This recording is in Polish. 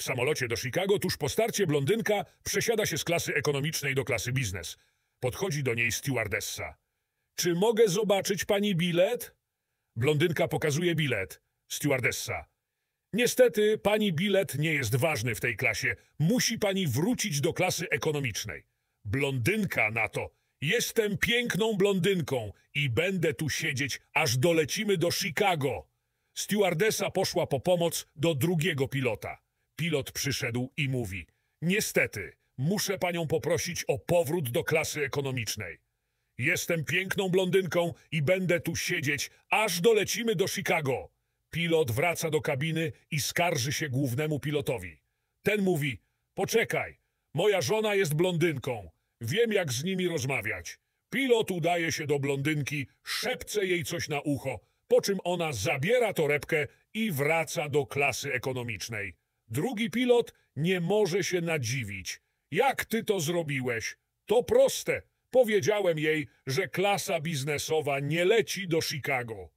W samolocie do Chicago tuż po starcie blondynka przesiada się z klasy ekonomicznej do klasy biznes. Podchodzi do niej stewardessa. Czy mogę zobaczyć pani bilet? Blondynka pokazuje bilet. Stewardessa. Niestety, pani bilet nie jest ważny w tej klasie. Musi pani wrócić do klasy ekonomicznej. Blondynka na to. Jestem piękną blondynką i będę tu siedzieć, aż dolecimy do Chicago. Stewardessa poszła po pomoc do drugiego pilota. Pilot przyszedł i mówi, niestety, muszę panią poprosić o powrót do klasy ekonomicznej. Jestem piękną blondynką i będę tu siedzieć, aż dolecimy do Chicago. Pilot wraca do kabiny i skarży się głównemu pilotowi. Ten mówi, poczekaj, moja żona jest blondynką, wiem jak z nimi rozmawiać. Pilot udaje się do blondynki, szepce jej coś na ucho, po czym ona zabiera torebkę i wraca do klasy ekonomicznej. Drugi pilot nie może się nadziwić. Jak ty to zrobiłeś? To proste. Powiedziałem jej, że klasa biznesowa nie leci do Chicago.